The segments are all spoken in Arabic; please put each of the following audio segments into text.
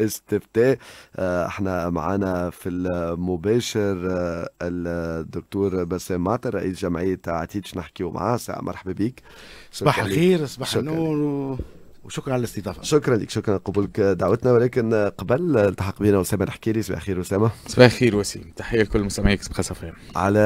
استفتاء آه، احنا معانا في المباشر آه، الدكتور بسام معتر رئيس جمعيه عتيتش نحكيو معاه ساعه مرحبا بيك صباح الخير صباح النور وشكرا على الاستضافه شكرا لك شكرا قبولك دعوتنا ولكن قبل التحق بنا اسامه لي صباح الخير اسامه صباح الخير وسيم تحيه لكل مستمعيك صباح الخير على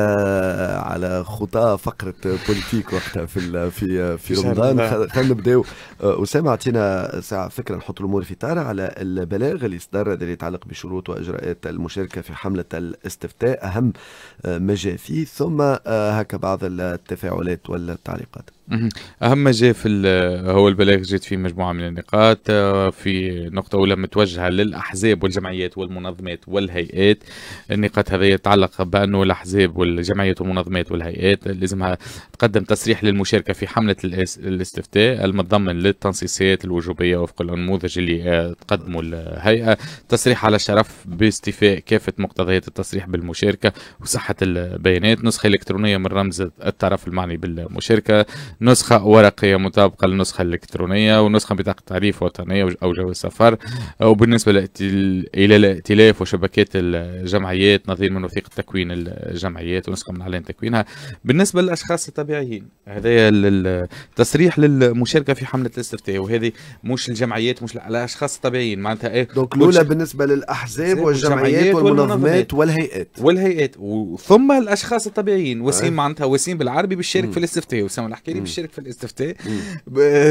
على خطى فقره بوليتيك وقتها في في في رمضان خلينا نبداو اسامه اعطينا ساعه فكره نحط الامور في طار على البلاغ اللي صدر اللي يتعلق بشروط واجراءات المشاركه في حمله الاستفتاء اهم ما جاء فيه ثم آه، هكا بعض التفاعلات والتعليقات اهم ما جاء في هو البلاغ جات في مجموعة من النقاط آه، في نقطة أولى متوجهة للأحزاب والجمعيات والمنظمات والهيئات النقاط هذه يتعلق بأنه الأحزاب والجمعيات والمنظمات والهيئات لازمها تقدم تصريح للمشاركة في حملة الاستفتاء المتضمن للتنصيصات الوجوبية وفق النموذج اللي آه، تقدمه الهيئة تصريح على الشرف باستيفاء كافة مقتضيات التصريح بالمشاركة وصحة البيانات نسخة إلكترونية من رمز الطرف المعني بالمشاركة نسخة ورقية مطابقة للنسخة الإلكترونية ونسخة نسخة بطاقة تعريف وطنية أو جواز السفر وبالنسبة إلى الائتلاف وشبكات الجمعيات نظير من وثيقة تكوين الجمعيات ونسخة من إعلان تكوينها بالنسبة للأشخاص الطبيعيين هذا التصريح للمشاركة في حملة الاستفتاء وهذه مش الجمعيات مش الأشخاص الطبيعيين معناتها إيه دونك الأولى بالنسبة للأحزاب والجمعيات والمنظمات والهيئات والهيئات ثم الأشخاص الطبيعيين وسيم معناتها وسيم بالعربي بالشارك في الاستفتاء وسام الحكيري بالشارك في الاستفتاء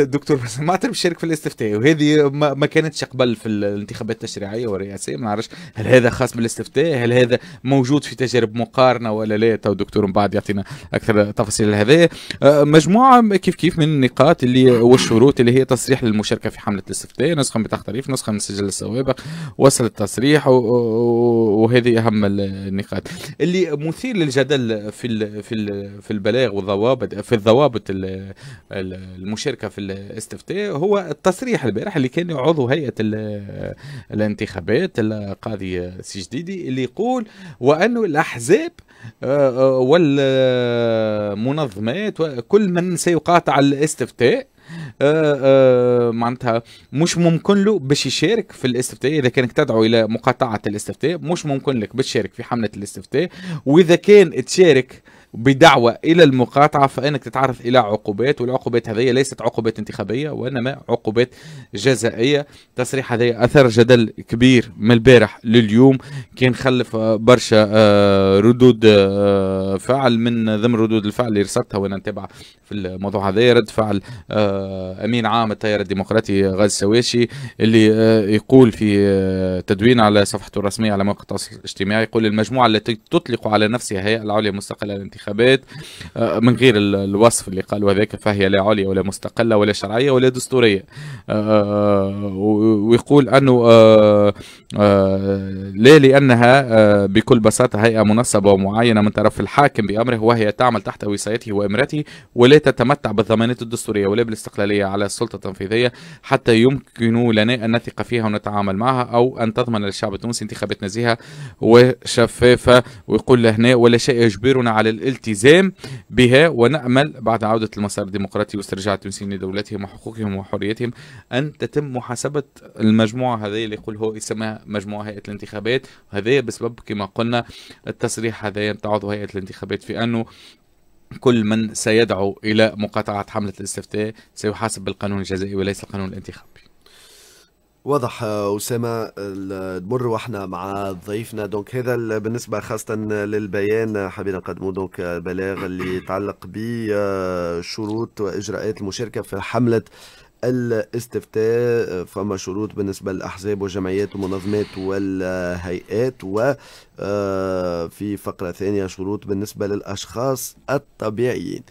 دكتور ما يشارك في الاستفتاء وهذه ما كانتش قبل في الانتخابات التشريعيه والرئاسيه ما نعرفش هل هذا خاص بالاستفتاء هل هذا موجود في تجارب مقارنه ولا لا تو الدكتور من بعد يعطينا اكثر تفاصيل هذا أه، مجموعه كيف كيف من النقاط اللي والشروط اللي هي تصريح للمشاركه في حمله الاستفتاء نسخه من تحت نسخه من سجل السوابق وصل التصريح وهذه اهم النقاط اللي مثير للجدل في الـ في الـ في البلاغ والضوابط في الضوابط المشاركه في الاستفتاء هو هو التصريح البارح اللي كان عضو هيئه الانتخابات القاضي سجديدي اللي يقول وانه الاحزاب آه، آه، والمنظمات وكل من سيقاطع الاستفتاء آه، معناتها مش ممكن له باش يشارك في الاستفتاء اذا كانك تدعو الى مقاطعه الاستفتاء مش ممكن لك باش تشارك في حمله الاستفتاء واذا كان تشارك بدعوة الى المقاطعه فانك تتعرض الى عقوبات والعقوبات هذه ليست عقوبات انتخابيه وانما عقوبات جزائيه تصريح هذه اثر جدل كبير من البارح لليوم كان خلف آه، برشا آه، ردود آه، فعل من ضمن ردود الفعل اللي رصدتها وانا نتابع في الموضوع هذا رد فعل امين عام التيار الديمقراطي غازي السواشي اللي يقول في تدوين على صفحته الرسميه على موقع التواصل الاجتماعي يقول المجموعه التي تطلق على نفسها هي العليا المستقله الانتخابيه الانتخابات آه، من غير الوصف اللي قالوا هذاك فهي لا عليا ولا مستقله ولا شرعيه ولا دستوريه آه، ويقول انه آه، لا لانها بكل بساطه هيئه منصبه ومعينه من طرف الحاكم بامره وهي تعمل تحت وصايته وامرته ولا تتمتع بالضمانات الدستوريه ولا بالاستقلاليه على السلطه التنفيذيه حتى يمكن لنا ان نثق فيها ونتعامل معها او ان تضمن للشعب التونسي انتخابات نزيهه وشفافه ويقول لهنا ولا شيء يجبرنا على الالتزام بها ونأمل بعد عودة المسار الديمقراطي واسترجاع التونسيين لدولتهم وحقوقهم وحريتهم أن تتم محاسبة المجموعة هذه اللي يقول هو اسمها مجموعة هيئة الانتخابات وهذه بسبب كما قلنا التصريح هذا عضو هيئة الانتخابات في أنه كل من سيدعو إلى مقاطعة حملة الاستفتاء سيحاسب بالقانون الجزائي وليس القانون الانتخابي واضح أسامة المر واحنا مع ضيفنا دونك هذا بالنسبة خاصة للبيان حبينا نقدموا دونك بلاغ اللي يتعلق بشروط وإجراءات المشاركة في حملة الاستفتاء فما شروط بالنسبة للأحزاب والجمعيات والمنظمات والهيئات وفي آه، فقرة ثانية شروط بالنسبة للأشخاص الطبيعيين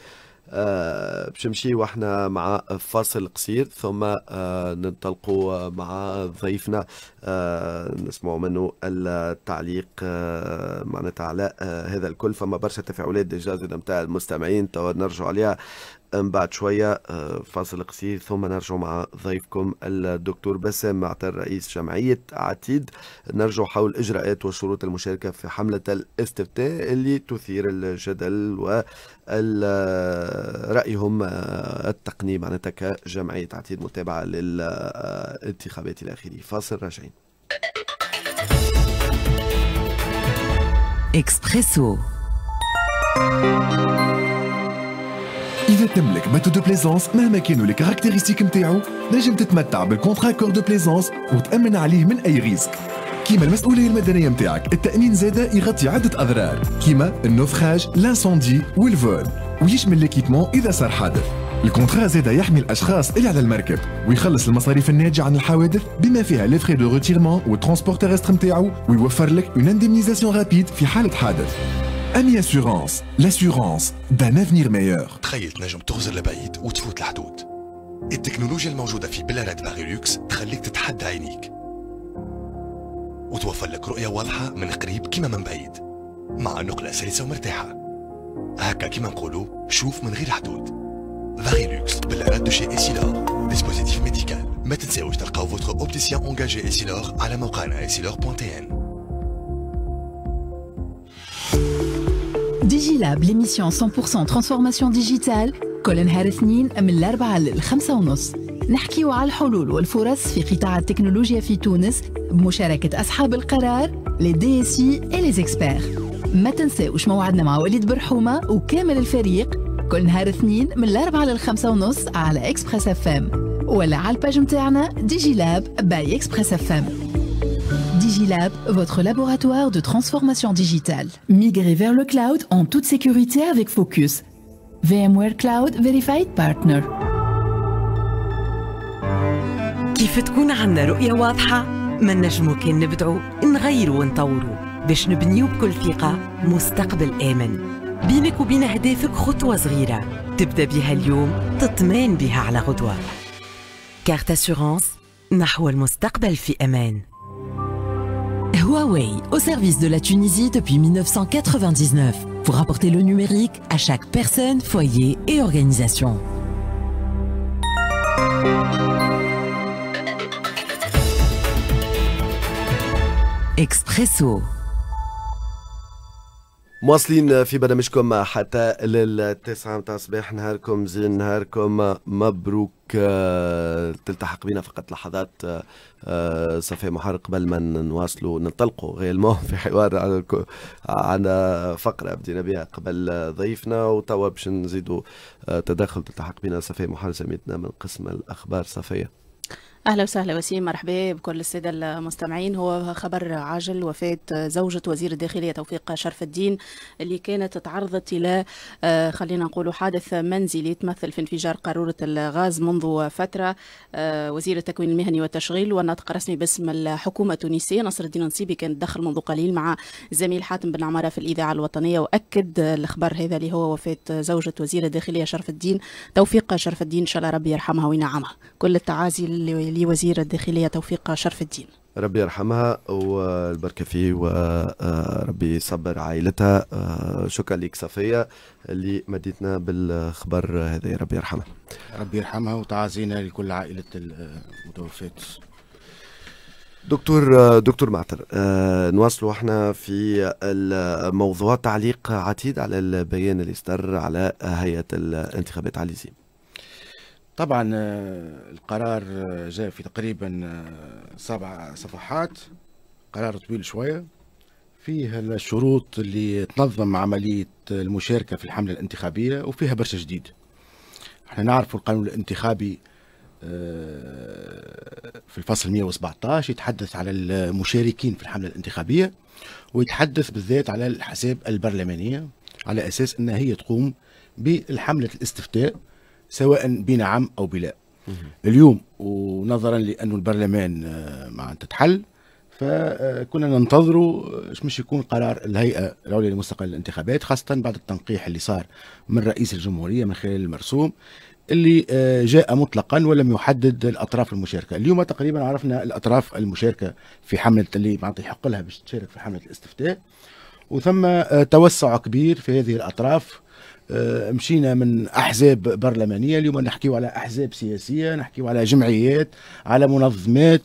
آه، بشمشي نمشيو مع فاصل قصير ثم آه، ننطلق مع ضيفنا آه، نسمع منه التعليق معناتها على هذا الكل فما برشا تفاعلات ديجا نتاع المستمعين تو نرجعوا عليها من بعد شوية آه، فاصل قصير ثم نرجع مع ضيفكم الدكتور بسام معتر رئيس جمعية عتيد نرجع حول إجراءات وشروط المشاركة في حملة الاستفتاء اللي تثير الجدل ورأيهم آه، التقني معناتها كجمعية عتيد متابعة للانتخابات الأخيرة فاصل راجعين إكسبريسو إذا تملك باتو دو بليزونس مهما كانوا لي كاركتيريستيك نتاعو نجم تتمتع بالكونترا كور دو بليزونس وتأمن عليه من أي ريسك كيما المسؤولية المدنية نتاعك التأمين زادة يغطي عدة أضرار كيما النوفخاج لانسوندي والفول ويشمل ليكيبمون إذا صار حادث الكونترا زادا يحمي الاشخاص اللي على المركب ويخلص المصاريف الناتجه عن الحوادث بما فيها لي فري دو روتيرمون والترونسبور تيرستر نتاعو ويوفر لك اون انديمنيزاسيون رابيد في حاله حادث أمي أسورانس لأسورانس d'un أفنير ميور تخيل تنجم تغزر لبعيد وتفوت الحدود التكنولوجيا الموجودة في بلارات باريلوكس تخليك تتحدى عينيك وتوفر لك رؤية واضحة من قريب كما من بعيد مع نقلة سلسة ومرتاحة هكا كما نقولوا شوف من غير حدود باغيلوكس بلارات دو شي إسيلور ديسبوزيتيف ميديكال ما تنساوش تلقاو فوتر اوبتيسيان اونجاجي إسيلور على موقعنا إسيلور.tn ديجيلاب ليميسيون 100% ترانسفورماسيون ديجيتال كل نهار اثنين من الأربعة للخمسة ونص نحكيو على الحلول والفرص في قطاع التكنولوجيا في تونس بمشاركة أصحاب القرار لي دي اس اي لي زيكسبير ما تنساوش موعدنا مع وليد برحومة وكامل الفريق كل نهار اثنين من الأربعة للخمسة ونص على اكسبريس اف ام ولا على الباج متاعنا ديجي لاب باي اكسبريس اف ام Digilab, votre laboratoire de transformation digitale. Migrez vers le cloud en toute sécurité avec Focus. VMware Cloud Verified Partner. كيف تكون عندنا رؤية واضحة ما نجمو كان نبدعو نغيرو ونطورو باش نبنيو بكل ثقة مستقبل آمن بينك وبين أهدافك خطوة صغيرة تبدأ بها اليوم تطمئن بها على غدوة كارت أسيورانس نحو المستقبل في أمان Huawei, au service de la Tunisie depuis 1999, pour apporter le numérique à chaque personne, foyer et organisation. Expresso مواصلين في برنامجكم حتى للتسعة متاع الصباح نهاركم زين نهاركم مبروك آه، تلتحق بنا فقط لحظات آه، آه، صفي محار قبل ما نواصلوا ننطلقوا المهم في حوار على على فقرة بدينا بها قبل ضيفنا وتوا باش نزيدوا تدخل تلتحق بنا صفي محار زميلتنا من قسم الأخبار صفية اهلا وسهلا وسيم مرحبا بكل الساده المستمعين هو خبر عاجل وفاه زوجة وزير الداخليه توفيق شرف الدين اللي كانت تعرضت الى آه، خلينا نقولوا حادث منزلي تمثل في انفجار قاروره الغاز منذ فتره آه، وزير التكوين المهني والتشغيل والناطق الرسمي باسم الحكومه التونسيه نصر الدين نصيبي كان تدخل منذ قليل مع زميل حاتم بن عماره في الاذاعه الوطنيه واكد الخبر هذا اللي هو وفاه زوجة وزير الداخليه شرف الدين توفيق شرف الدين ان شاء الله ربي يرحمها وينعمها كل التعازي لوزير الداخلية توفيق شرف الدين ربي يرحمها والبركة فيه وربي آه، يصبر عائلتها آه، شكرا لك صفية اللي مديتنا بالخبر هذا ربي يرحمها ربي يرحمها وتعازينا لكل عائلة آه، المتوفاة دكتور دكتور معتر نواصلوا احنا في الموضوع تعليق عتيد على البيان اللي استر على هيئة الانتخابات علي زين طبعا آه، القرار آه، جاء في تقريبا آه، سبع صفحات قرار طويل شوية فيه الشروط اللي تنظم عملية المشاركة في الحملة الانتخابية وفيها برشا جديد احنا نعرف القانون الانتخابي في الفصل 117 يتحدث على المشاركين في الحملة الانتخابية ويتحدث بالذات على الحساب البرلمانية على أساس أنها هي تقوم بالحملة الاستفتاء سواء بنعم او بلا اليوم ونظرا لأن البرلمان آه، معناتها تتحل فكنا ننتظروا اش آه، مش يكون قرار الهيئه العليا للمستقبل الانتخابات خاصه بعد التنقيح اللي صار من رئيس الجمهوريه من خلال المرسوم اللي آه، جاء مطلقا ولم يحدد الاطراف المشاركه، اليوم تقريبا عرفنا الاطراف المشاركه في حمله اللي معناتها يحق لها باش تشارك في حمله الاستفتاء وثم توسع كبير في هذه الاطراف آه، مشينا من احزاب برلمانيه اليوم نحكيو على احزاب سياسيه نحكيو على جمعيات على منظمات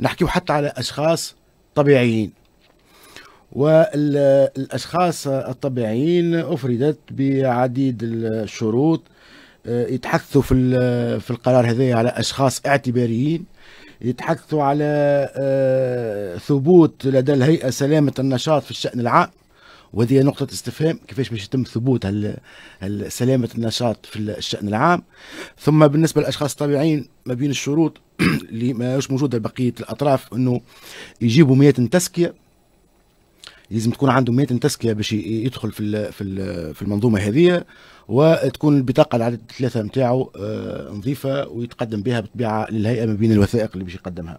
نحكيو حتى على اشخاص طبيعيين والاشخاص الطبيعيين افردت بعديد الشروط آه، يتحثوا في في القرار هذا على اشخاص اعتباريين يتحثوا على آه، ثبوت لدى الهيئه سلامه النشاط في الشان العام وهذه نقطة استفهام كيفاش باش يتم ثبوت سلامة النشاط في الشأن العام ثم بالنسبة للأشخاص الطبيعيين ما بين الشروط اللي ماهوش موجودة لبقية الأطراف أنه يجيبوا مئات تسكية لازم تكون عنده مئات تسكيه باش يدخل في في في المنظومه هذه وتكون البطاقه العدد الثلاثة نتاعو آه، نظيفه ويتقدم بها بطبيعه للهيئه ما بين الوثائق اللي باش يقدمها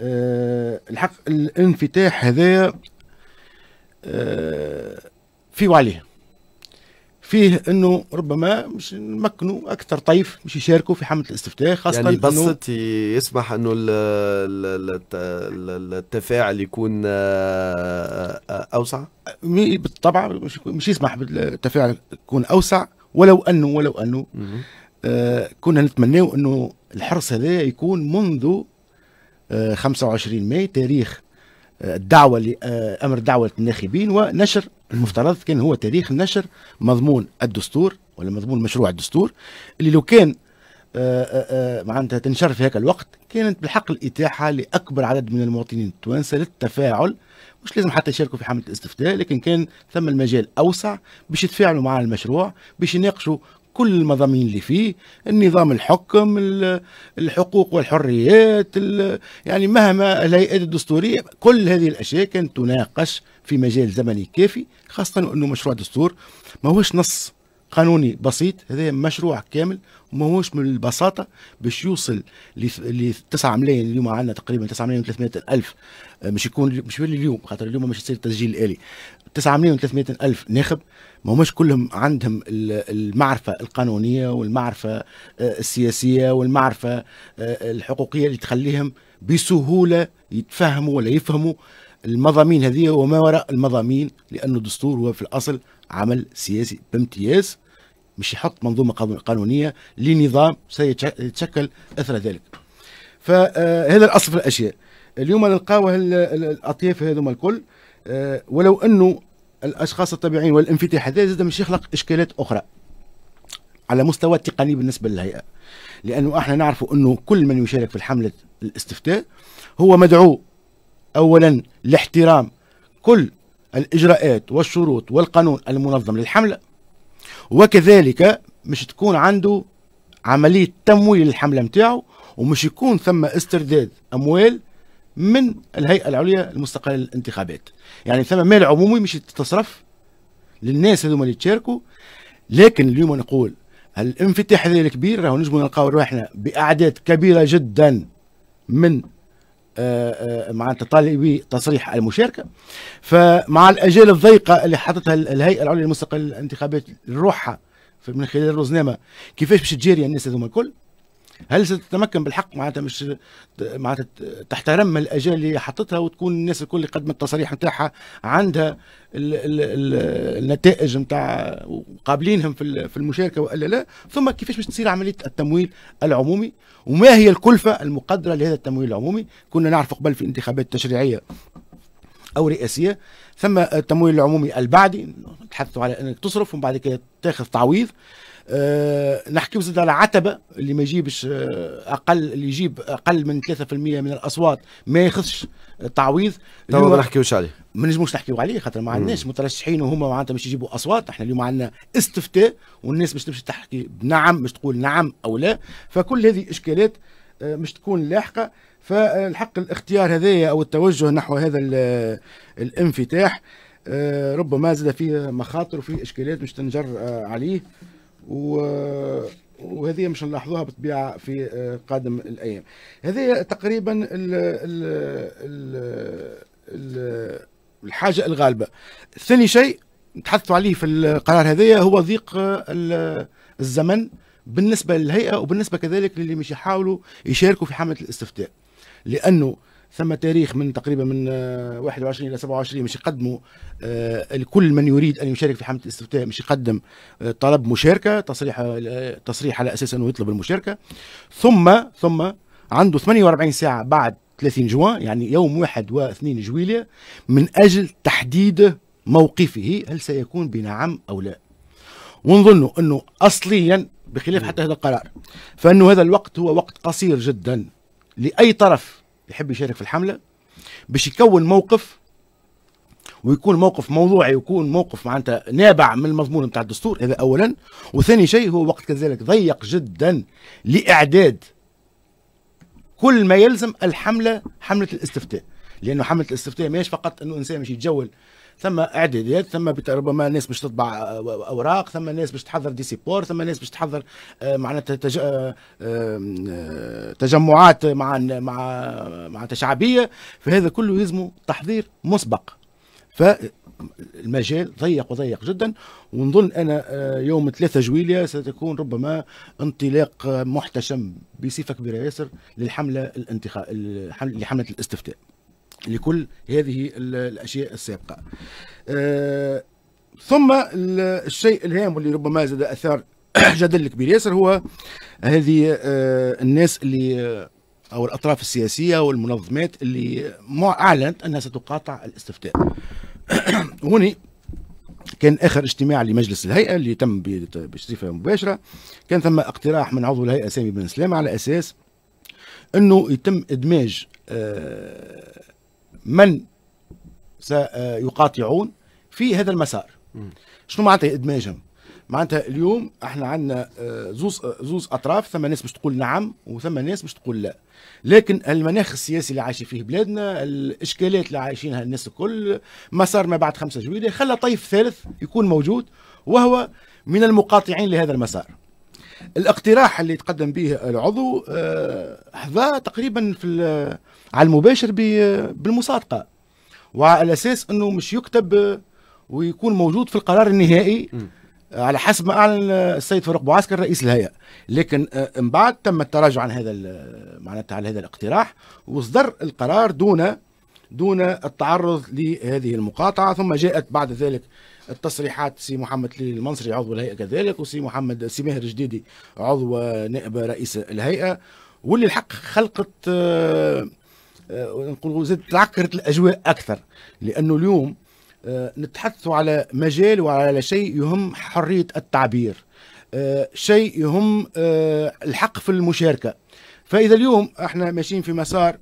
آه، الحق الانفتاح هذا آه، فيه عليه فيه انه ربما مش نمكنوا اكثر طيف مش يشاركوا في حمله الاستفتاء خاصه يعني بسط يسمح انه التفاعل يكون آه، آه، اوسع بالطبع مش, مش يسمح بالتفاعل يكون اوسع ولو انه ولو انه آه كنا نتمناو انه الحرص هذا يكون منذ آه 25 ماي تاريخ الدعوه لامر آه، دعوه الناخبين ونشر المفترض كان هو تاريخ نشر مضمون الدستور ولا مضمون مشروع الدستور اللي لو كان آه، آه، معناتها تنشر في هذا الوقت كانت بالحق الاتاحه لاكبر عدد من المواطنين التوانسه للتفاعل مش لازم حتى يشاركوا في حمله الاستفتاء لكن كان ثم المجال اوسع باش يتفاعلوا مع المشروع باش يناقشوا كل المضامين اللي فيه النظام الحكم الحقوق والحريات يعني مهما الهيئات الدستورية كل هذه الأشياء كانت تناقش في مجال زمني كافي خاصة أنه مشروع دستور ما هوش نص قانوني بسيط هذا مشروع كامل وما هوش من البساطة باش يوصل ل 9 ملايين اليوم عندنا تقريبا 9 ملايين و 300 ألف مش يكون مش اليوم خاطر اليوم مش يصير التسجيل الآلي 9 مليون 300 ألف ناخب ما هماش كلهم عندهم المعرفة القانونية والمعرفة آه، السياسية والمعرفة آه، الحقوقية اللي تخليهم بسهولة يتفهموا ولا يفهموا المضامين هذه وما وراء المضامين لانه الدستور هو في الأصل عمل سياسي بامتياز مش يحط منظومة قانونية لنظام سيتشكل أثر ذلك فهذا الأصل في الأشياء اليوم نلقاو الأطياف هذوما الكل آه، ولو انه الاشخاص الطبيعيين والانفتاح هذا زاد مش يخلق اشكالات اخرى على مستوى التقني بالنسبه للهيئه لانه احنا نعرف انه كل من يشارك في حمله الاستفتاء هو مدعو اولا لاحترام كل الاجراءات والشروط والقانون المنظم للحمله وكذلك مش تكون عنده عمليه تمويل الحمله نتاعو ومش يكون ثم استرداد اموال من الهيئه العليا المستقله للانتخابات يعني ثم مال عمومي مش تتصرف للناس هذوما اللي تشاركوا لكن اليوم نقول الانفتاح هذا الكبير راهو نجمو نلقاو رواحنا باعداد كبيره جدا من آه، آه، معناتها طالبي تصريح المشاركه فمع الاجال الضيقه اللي حطتها الهيئه العليا المستقله للانتخابات لروحها من خلال الرزنامه كيفاش باش تجاري الناس هذوما الكل هل ستتمكن بالحق معناتها مش معناتها تحترم الاجال اللي حطتها وتكون الناس الكل اللي قدمت التصريح نتاعها عندها الـ الـ الـ النتائج نتاع وقابلينهم في المشاركه والا لا ثم كيفاش باش تصير عمليه التمويل العمومي وما هي الكلفه المقدره لهذا التمويل العمومي كنا نعرف قبل في الانتخابات التشريعيه او رئاسيه ثم التمويل العمومي البعدي نتحدثوا على انك تصرف ومن بعد كده تاخذ تعويض آه، نحكي زاد على عتبه اللي ما يجيبش آه، اقل اللي يجيب اقل من 3% من الاصوات ما ياخذش تعويض تو ما نحكيوش عليه ما نجموش نحكيو عليه خاطر ما عندناش مترشحين وهما معناتها باش يجيبوا اصوات احنا اليوم عندنا استفتاء والناس باش تمشي تحكي بنعم باش تقول نعم او لا فكل هذه اشكالات آه، مش تكون لاحقه فالحق الاختيار هذايا او التوجه نحو هذا الانفتاح ربما زاد فيه مخاطر وفيه اشكالات مش تنجر عليه و وهذه مش نلاحظوها بالطبيعه في آه، قادم الايام هذه تقريبا ال ال ال ال الحاجه الغالبه ثاني شيء نتحدثوا عليه في القرار هذايا هو ضيق الزمن بالنسبه للهيئه وبالنسبه كذلك للي مش يحاولوا يشاركوا في حمله الاستفتاء لانه ثم تاريخ من تقريبا من 21 آه، الى 27 مش يقدموا آه، لكل من يريد ان يشارك في حمله الاستفتاء مش يقدم آه، طلب مشاركه تصريح تصريح على اساس انه يطلب المشاركه ثم ثم عنده 48 ساعه بعد 30 جوان يعني يوم 1 و2 جويلية من أجل تحديد موقفه هل سيكون بنعم أو لا ونظن أنه أصليا بخلاف حتى هذا القرار فأنه هذا الوقت هو وقت قصير جدا لأي طرف يحب يشارك في الحمله باش يكون موقف ويكون موقف موضوعي ويكون موقف معناتها نابع من المضمون نتاع الدستور هذا اولا وثاني شيء هو وقت كذلك ضيق جدا لاعداد كل ما يلزم الحمله حمله الاستفتاء لانه حمله الاستفتاء ماهيش فقط انه انسان مش يتجول ثم اعدادات ثم ربما ناس باش تطبع آه، آه، اوراق ثم ناس باش تحضر ديسيبور ثم ناس باش تحضر آه، معناتها تج... تجمعات مع مع مع شعبيه فهذا كله يلزمه تحضير مسبق ف المجال ضيق وضيق جدا ونظن انا يوم 3 جويليا ستكون ربما انطلاق محتشم بصفه كبيره ياسر للحمله الانتخاب لحمله الاستفتاء لكل هذه الاشياء السابقه. آه، ثم الشيء الهام واللي ربما زاد اثار جدل كبير ياسر هو هذه آه، الناس اللي آه، او الاطراف السياسيه والمنظمات اللي اعلنت انها ستقاطع الاستفتاء. هوني كان اخر اجتماع لمجلس الهيئه اللي تم بصفه مباشره كان ثم اقتراح من عضو الهيئه سامي بن سلام على اساس انه يتم ادماج من سيقاطعون في هذا المسار شنو معناتها ادماجهم معناتها اليوم احنا عندنا آه، زوز آه، زوز اطراف ثم ناس باش تقول نعم وثم ناس باش تقول لا لكن المناخ السياسي اللي عايشين فيه بلادنا الاشكالات اللي عايشينها الناس الكل ما صار ما بعد خمسة جويلية خلى طيف ثالث يكون موجود وهو من المقاطعين لهذا المسار الاقتراح اللي تقدم به العضو آه، حظى تقريبا في على المباشر بالمصادقه وعلى اساس انه مش يكتب ويكون موجود في القرار النهائي م. على حسب ما اعلن السيد فاروق بوعسكر رئيس الهيئه لكن من آه، بعد تم التراجع عن هذا معناتها على هذا الاقتراح واصدر القرار دون دون التعرض لهذه المقاطعه ثم جاءت بعد ذلك التصريحات سي محمد المنصري عضو الهيئه كذلك وسي محمد سي ماهر الجديدي عضو نائب رئيس الهيئه واللي الحق خلقت آه، آه، نقولوا زاد تعكرت الاجواء اكثر لانه اليوم آه، نتحدث على مجال وعلى شيء يهم حريه التعبير آه، شيء يهم الحق في المشاركه فاذا اليوم احنا ماشيين في مسار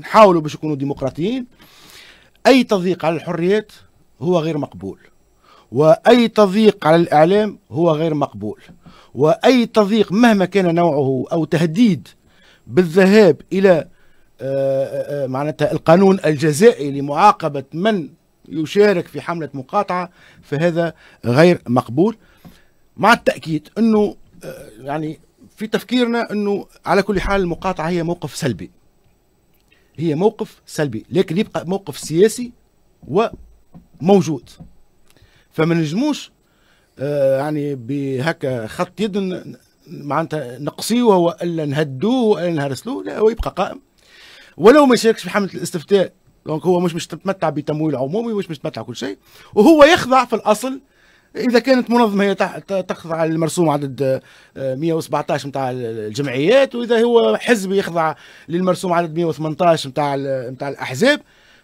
نحاولوا باش نكونوا ديمقراطيين اي تضييق على الحريات هو غير مقبول واي تضييق على الاعلام هو غير مقبول واي تضييق مهما كان نوعه او تهديد بالذهاب الى آه، آه، آه، معناتها القانون الجزائي لمعاقبة من يشارك في حملة مقاطعة فهذا غير مقبول مع التأكيد أنه يعني في تفكيرنا أنه على كل حال المقاطعة هي موقف سلبي هي موقف سلبي لكن يبقى موقف سياسي وموجود فما نجموش يعني بهكا خط يد معناتها نقصيه ولا نهدوه ولا نهرسلوه لا هو يبقى قائم ولو ما شاركش في حمله الاستفتاء دونك هو مش مش تتمتع بتمويل عمومي مش مش تتمتع كل شيء وهو يخضع في الاصل اذا كانت منظمه هي تخضع للمرسوم عدد 117 آه، نتاع الجمعيات واذا هو حزب يخضع للمرسوم عدد 118 نتاع نتاع الاحزاب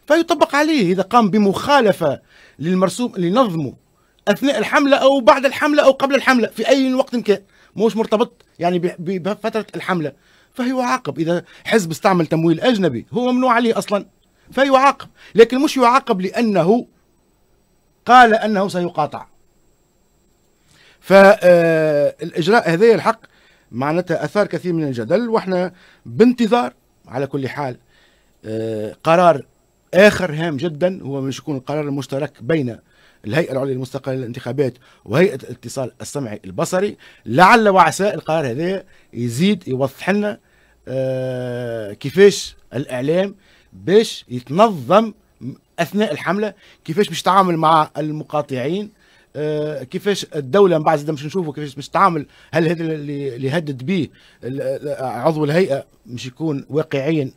فيطبق عليه اذا قام بمخالفه للمرسوم اللي نظمه اثناء الحمله او بعد الحمله او قبل الحمله في اي وقت كان مش مرتبط يعني بفتره الحمله فيعاقب إذا حزب استعمل تمويل أجنبي هو ممنوع عليه أصلا فيعاقب لكن مش يعاقب لأنه قال أنه سيقاطع فالإجراء آه، هذا الحق معناتها أثار كثير من الجدل وإحنا بانتظار على كل حال آه، قرار آخر هام جدا هو مش يكون القرار المشترك بين الهيئه العليا المستقله للانتخابات وهيئه الاتصال السمعي البصري لعل وعسى القرار هذا يزيد يوضح لنا آه، كيفاش الاعلام باش يتنظم اثناء الحمله كيفاش باش يتعامل مع المقاطعين آه، كيفاش الدوله من بعد زاد باش نشوفوا كيفاش باش تتعامل هل هذا اللي يهدد به عضو الهيئه مش يكون واقعيا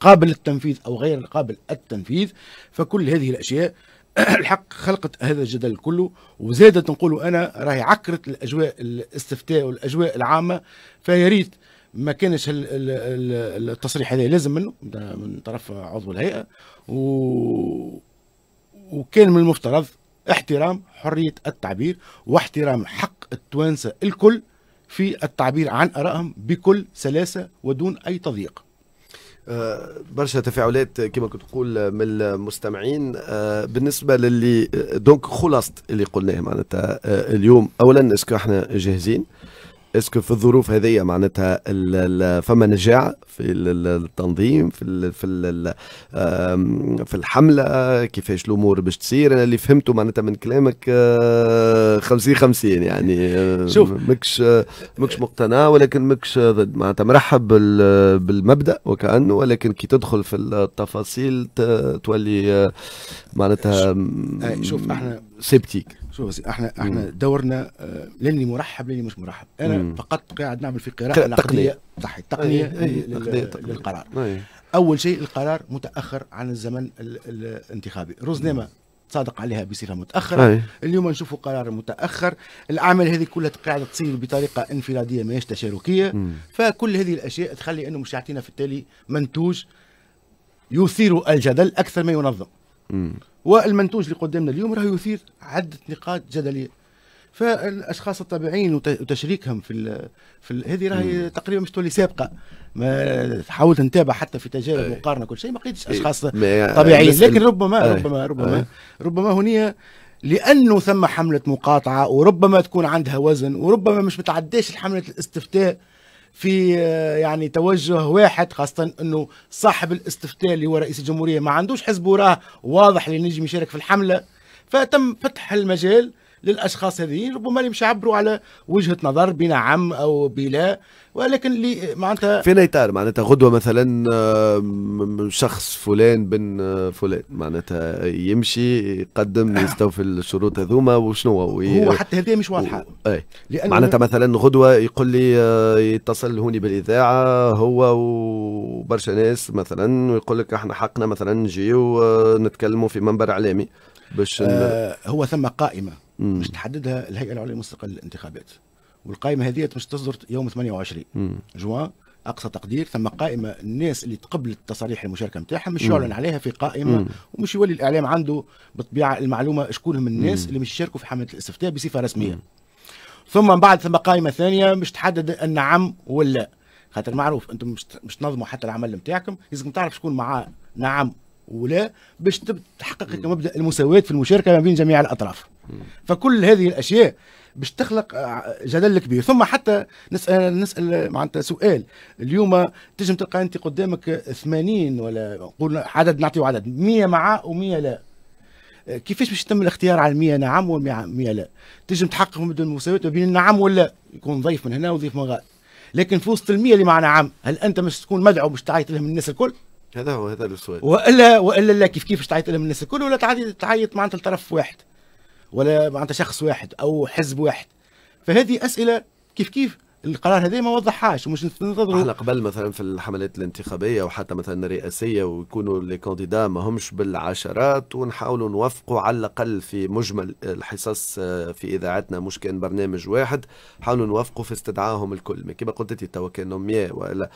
قابل للتنفيذ او غير قابل التنفيذ فكل هذه الاشياء الحق خلقت هذا الجدل كله وزادت نقول انا راهي عكرت الاجواء الاستفتاء والاجواء العامه فيا ريت ما كانش التصريح هذا لازم منه من طرف عضو الهيئه و... وكان من المفترض احترام حريه التعبير واحترام حق التوانسه الكل في التعبير عن ارائهم بكل سلاسه ودون اي تضييق آه، برشا تفاعلات كما كنت تقول من المستمعين آه، بالنسبه للي آه، دونك خلاصه اللي قلناه معناتها اليوم اولا اسكو احنا جاهزين اسكو في الظروف هذه معناتها فما نجاعة في التنظيم في الـ في الـ في الحملة كيفاش الأمور باش تصير أنا اللي فهمته معناتها من كلامك 50 آه، 50 يعني آه، شوف مكش آه، مكش مقتنع ولكن مكش ضد معناتها مرحب بالمبدأ وكأنه ولكن كي تدخل في التفاصيل تولي معناتها شوف احنا سيبتيك شوف احنا احنا دورنا آه، لاني مرحب لاني مش مرحب انا مم. فقط قاعد نعمل في قراءه العقليه صحيح التقنيه للقرار أي. اول شيء القرار متاخر عن الزمن الانتخابي روزنيما صادق عليها بصفه متاخره أي. اليوم نشوفوا قرار متاخر الاعمال هذه كلها قاعده تصير بطريقه انفراديه ماهيش تشاركيه مم. فكل هذه الاشياء تخلي انه مش يعطينا في التالي منتوج يثير الجدل اكثر ما ينظم مم. والمنتوج اللي قدامنا اليوم راه يثير عده نقاط جدليه فالاشخاص الطبيعيين وتشريكهم في في هذه راهي تقريبا مش تولي سابقه ما حاولت نتابع حتى في تجارب مقارنه كل شيء ما لقيتش اشخاص طبيعيين لكن ربما ربما ربما ربما هنيه لانه ثم حمله مقاطعه وربما تكون عندها وزن وربما مش متعداش حمله الاستفتاء في آه، يعني توجه واحد خاصة أنه صاحب الاستفتاء اللي هو رئيس الجمهورية ما عندوش حزب وراه واضح اللي نجم يشارك في الحملة فتم فتح المجال للاشخاص هذين ربما اللي مش يعبروا على وجهه نظر بنعم او بلا ولكن اللي معناتها في اطار معناتها غدوه مثلا آه، شخص فلان بن آه، فلان معناتها يمشي يقدم يستوفي الشروط هذوما وشنو هو حتى هذه مش واضحه و... اي معناتها مثلا غدوه يقول لي آه، يتصل هوني بالاذاعه هو وبرشا ناس مثلا ويقول لك احنا حقنا مثلا نجي ونتكلموا في منبر اعلامي باش آه هو ثم قائمه مم. مش تحددها الهيئه العليا المستقله للانتخابات والقائمه هذه مش تصدر يوم 28 مم. جوان اقصى تقدير ثم قائمه الناس اللي تقبلت تصاريح المشاركه نتاعها مش يعلن عليها في قائمه مم. ومش يولي الاعلام عنده بالطبيعه المعلومه شكون هم الناس مم. اللي مش يشاركوا في حمله الاستفتاء بصفه رسميه مم. ثم من بعد ثم قائمه ثانيه مش تحدد النعم ولا خاطر معروف انتم مش مش تنظموا حتى العمل نتاعكم لازم تعرف شكون معاه نعم ولا باش تحقق مبدا المساواه في المشاركه ما بين جميع الاطراف فكل هذه الاشياء باش تخلق جدل كبير ثم حتى نسال نسال معناتها سؤال اليوم تنجم تلقى انت قدامك 80 ولا نقول عدد نعطيو عدد 100 مع و100 لا كيفاش باش يتم الاختيار على 100 نعم و100 لا تنجم تحقق مبدا المساواه ما بين النعم ولا يكون ضيف من هنا وضيف من غير لكن في وسط ال 100 اللي معنا نعم هل انت مش تكون مدعو باش تعيط لهم الناس الكل هذا هو هذا السؤال والا والا لا كيف كيف تعيط لهم الناس الكل ولا تعيط تعيط معناتها لطرف واحد ولا معناتها شخص واحد او حزب واحد فهذه اسئله كيف كيف القرار هذا ما وضحهاش ومش ننتظروا احنا قبل مثلا في الحملات الانتخابيه وحتى مثلا الرئاسيه ويكونوا لي كانديدا ما همش بالعشرات ونحاولوا نوفقوا على الاقل في مجمل الحصص آه، في اذاعتنا مش كان برنامج واحد حاولوا نوفقوا في استدعائهم الكل كما قلت انت توا كانوا 100 والا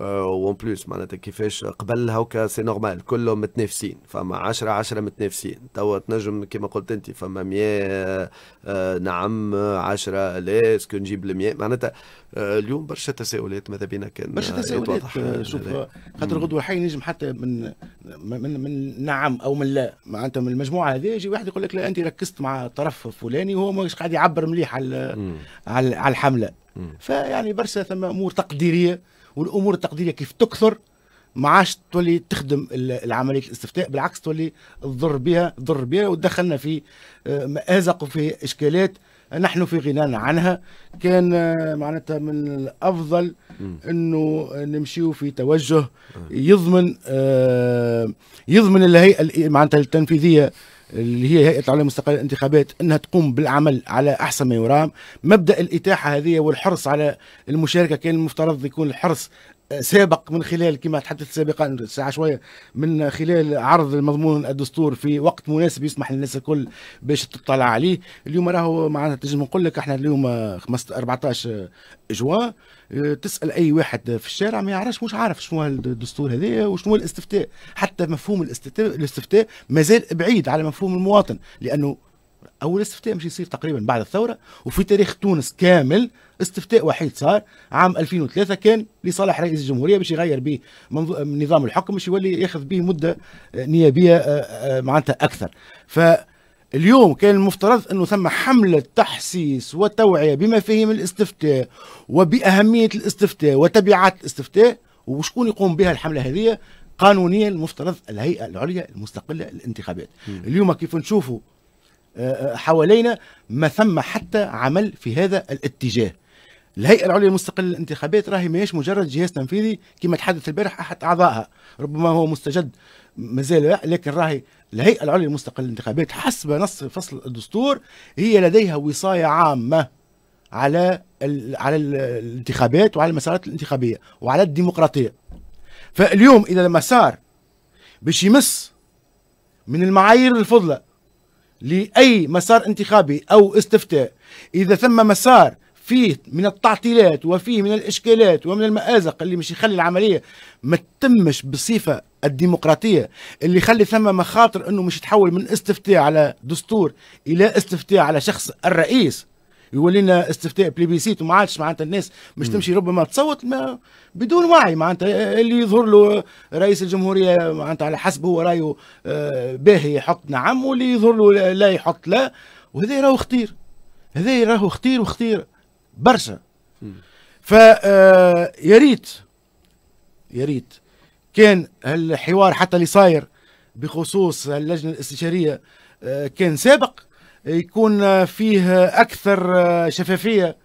اون آه، بلوس معناتها كيفاش قبل هكا سي نورمال كلهم متنافسين فما 10 10 متنافسين توا تنجم كما قلت انت فما 100 آه، نعم 10 لا اسكو نجيب ال 100 معناتها آه، اليوم برشا تساؤلات ماذا بينا كان برشا تساؤلات شوف خاطر غدوه حي نجم حتى من من من نعم او من لا معناتها من المجموعه هذه يجي واحد يقول لك لا انت ركزت مع طرف فلاني وهو مش قاعد يعبر مليح على على الحمله فيعني برشا ثم امور تقديريه والامور التقديريه كيف تكثر ما عادش تولي تخدم العمليه الاستفتاء بالعكس تولي تضر بها تضر بها وتدخلنا في آه، مازق وفي اشكالات نحن في غنى عنها كان آه، معناتها من الافضل انه نمشيو في توجه يضمن آه، يضمن الهيئه معناتها التنفيذيه اللي هي هيئه العليا المستقله للانتخابات انها تقوم بالعمل على احسن ما يرام مبدا الاتاحه هذه والحرص على المشاركه كان المفترض يكون الحرص آه، سابق من خلال كما تحدثت سابقا ساعة شوية من خلال عرض المضمون الدستور في وقت مناسب يسمح للناس الكل باش تطلع عليه اليوم راهو معناتها تنجم نقول لك احنا اليوم 14 جوان آه، تسال اي واحد في الشارع ما يعرفش مش عارف شنو الدستور هذا وشنو الاستفتاء حتى مفهوم الاستفتاء الاستفتاء مازال بعيد على مفهوم المواطن لانه اول استفتاء مش يصير تقريبا بعد الثوره وفي تاريخ تونس كامل استفتاء وحيد صار عام 2003 كان لصالح رئيس الجمهوريه باش يغير به نظام الحكم باش يولي ياخذ به مده نيابيه آه، آه، معناتها اكثر ف اليوم كان المفترض انه ثم حمله تحسيس وتوعيه بمفاهيم الاستفتاء وباهميه الاستفتاء وتبعات الاستفتاء وشكون يقوم بها الحمله هذه قانونيا المفترض الهيئه العليا المستقله للانتخابات اليوم كيف نشوفوا آه، آه، حوالينا ما ثم حتى عمل في هذا الاتجاه الهيئه العليا المستقله للانتخابات راهي ماهيش مجرد جهاز تنفيذي كما تحدث البارح احد اعضائها ربما هو مستجد مازال لا لكن راهي الهيئه العليا للمستقل للانتخابات حسب نص فصل الدستور هي لديها وصايه عامه على على الانتخابات وعلى المسارات الانتخابيه وعلى الديمقراطيه فاليوم اذا المسار باش يمس من المعايير الفضلى لاي مسار انتخابي او استفتاء اذا ثم مسار فيه من التعطيلات وفيه من الاشكالات ومن المازق اللي مش يخلي العمليه ما تتمش بصفه الديمقراطيه اللي خلي ثم مخاطر انه مش تحول من استفتاء على دستور الى استفتاء على شخص الرئيس يولينا استفتاء بليبيسيت وما عادش معناتها الناس مش م. تمشي ربما تصوت ما بدون وعي معناتها اللي يظهر له رئيس الجمهوريه معناتها على حسب هو رايه باهي يحط نعم واللي يظهر له لا يحط لا وهذا راهو خطير هذا راهو خطير وخطير برشا ف آه، يا ريت يا ريت كان الحوار حتى اللي صاير بخصوص اللجنه الاستشاريه آه، كان سابق يكون فيه اكثر آه، شفافيه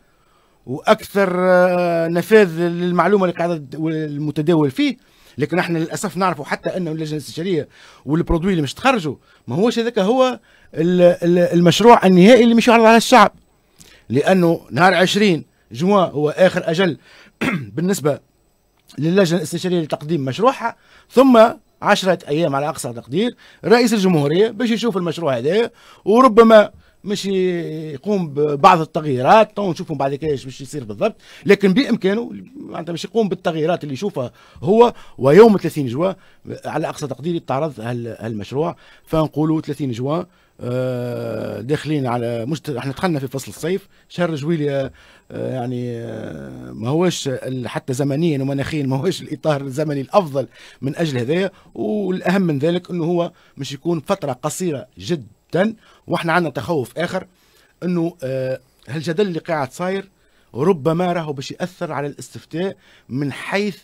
واكثر آه، نفاذ للمعلومه اللي قاعده المتداول فيه لكن احنا للاسف نعرفوا حتى انه اللجنه الاستشاريه والبرودوي اللي مش تخرجوا ما هوش هذاك هو المشروع النهائي اللي مش يعرض على الشعب لانه نهار 20 جوان هو اخر اجل بالنسبه للجنة الاستشارية لتقديم مشروعها ثم عشرة أيام على أقصى تقدير رئيس الجمهورية باش يشوف المشروع هذا وربما مش يقوم ببعض التغييرات تو نشوفوا بعد كده باش يصير بالضبط لكن بامكانه معناتها باش يقوم بالتغييرات اللي يشوفها هو ويوم 30 جوان على اقصى تقدير يتعرض هالمشروع فنقولوا 30 جوان آه، داخلين على مش احنا دخلنا في فصل الصيف شهر جويلية آه، آه، يعني ما هوش حتى زمنيا ومناخيا ما هوش الاطار الزمني الافضل من اجل هذايا والاهم من ذلك انه هو مش يكون فتره قصيره جدا واحنا عندنا تخوف اخر انه هالجدل اللي قاعد صاير ربما راهو باش ياثر على الاستفتاء من حيث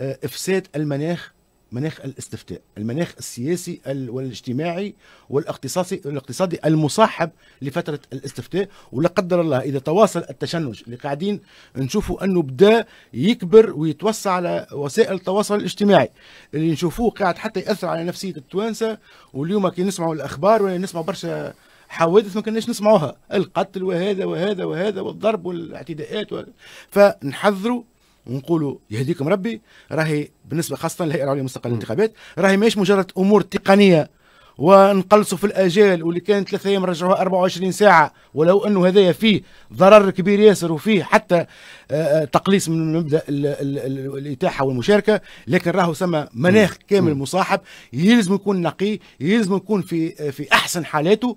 افساد المناخ مناخ الاستفتاء المناخ السياسي والاجتماعي والاقتصادي الاقتصادي المصاحب لفتره الاستفتاء ولا قدر الله اذا تواصل التشنج اللي قاعدين نشوفوا انه بدا يكبر ويتوسع على وسائل التواصل الاجتماعي اللي نشوفوه قاعد حتى ياثر على نفسيه التوانسه واليوم كي نسمعوا الاخبار ولا برشا حوادث ما كناش نسمعوها القتل وهذا وهذا وهذا والضرب والاعتداءات و... فنحذروا ونقولوا يهديكم ربي راهي بالنسبه خاصه للهيئه العليا المستقله الانتخابات راهي ماهيش مجرد امور تقنيه ونقلصوا في الاجال واللي كانت ثلاث ايام رجعوها 24 ساعه ولو انه هذايا فيه ضرر كبير ياسر وفيه حتى آه، آه، تقليص من مبدا الاتاحه والمشاركه لكن راهو سما مناخ كامل مصاحب يلزم يكون نقي يلزم يكون في آه، في احسن حالاته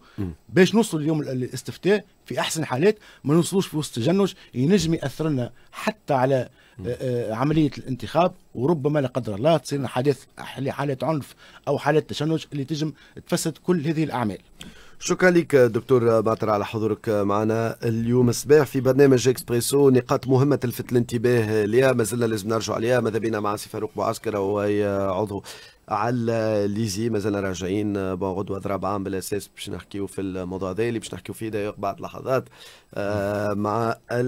باش نوصل اليوم الاستفتاء في احسن حالات ما نوصلوش في وسط تجنج ينجم ياثر لنا حتى على آه، آه، عمليه الانتخاب وربما لا قدر الله تصير حادث حاله عنف او حاله تشنج اللي تجم تفسد كل هذه الاعمال. شكرا لك دكتور باطر على حضورك معنا اليوم الصباح في برنامج اكسبريسو نقاط مهمه تلفت الانتباه لها ما زلنا لازم نرجع عليها ماذا بينا مع سيف فاروق معسكر وهي عضو على ليزي مازال راجعين آه، بون غدوه ضرب عام بالاساس باش نحكيو في الموضوع هذا اللي باش نحكيو فيه دايوغ بعد لحظات آه، مع آه،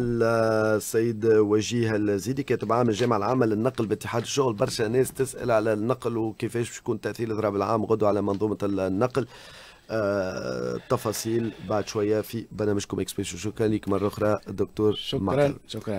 السيد وجيه الزيدي كاتب عام الجامعه العامه للنقل باتحاد الشغل برشا ناس تسال على النقل وكيفاش باش يكون تاثير الاضراب العام غدوه على منظومه النقل التفاصيل بعد شويه في برنامجكم اكسبريس شكرا لك مره اخرى دكتور شكرا شكرا